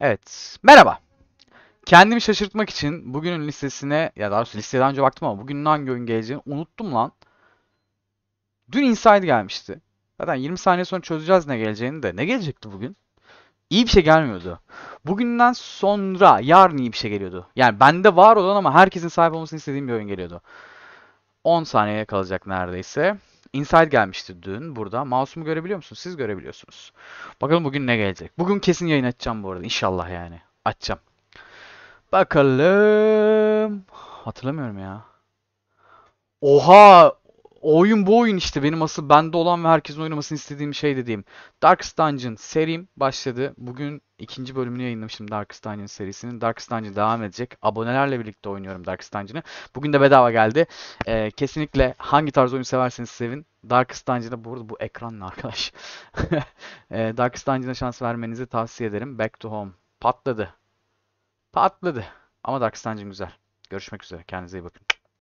Evet. Merhaba. Kendimi şaşırtmak için bugünün listesine ya daha doğrusu listeden önce baktım ama bugünün hangi oyun geleceğini unuttum lan. Dün Inside gelmişti. Zaten 20 saniye sonra çözeceğiz ne geleceğini de. Ne gelecekti bugün? İyi bir şey gelmiyordu. Bugünden sonra yarın iyi bir şey geliyordu. Yani bende var olan ama herkesin sahip olmasını istediğim bir oyun geliyordu. 10 saniyeye kalacak neredeyse. Inside gelmişti dün burada. Mouse'umu görebiliyor musunuz? Siz görebiliyorsunuz. Bakalım bugün ne gelecek. Bugün kesin yayın açacağım bu arada. İnşallah yani. Açacağım. Bakalım. Hatırlamıyorum ya. Oha! O oyun bu oyun işte benim asıl bende olan ve herkesin oynamasını istediğim şey dediğim. Darkest Dungeon serim başladı. Bugün ikinci bölümünü yayınlamıştım Darkest Dungeon serisinin. Darkest Dungeon devam edecek. Abonelerle birlikte oynuyorum Darkest Dungeon'ı. Bugün de bedava geldi. Ee, kesinlikle hangi tarz oyun severseniz sevin. Darkest Dungeon'da bu bu ekran ne arkadaş? e, Darkest Dungeon'a şans vermenizi tavsiye ederim. Back to Home. Patladı. Patladı. Ama Darkest Dungeon güzel. Görüşmek üzere. Kendinize iyi bakın.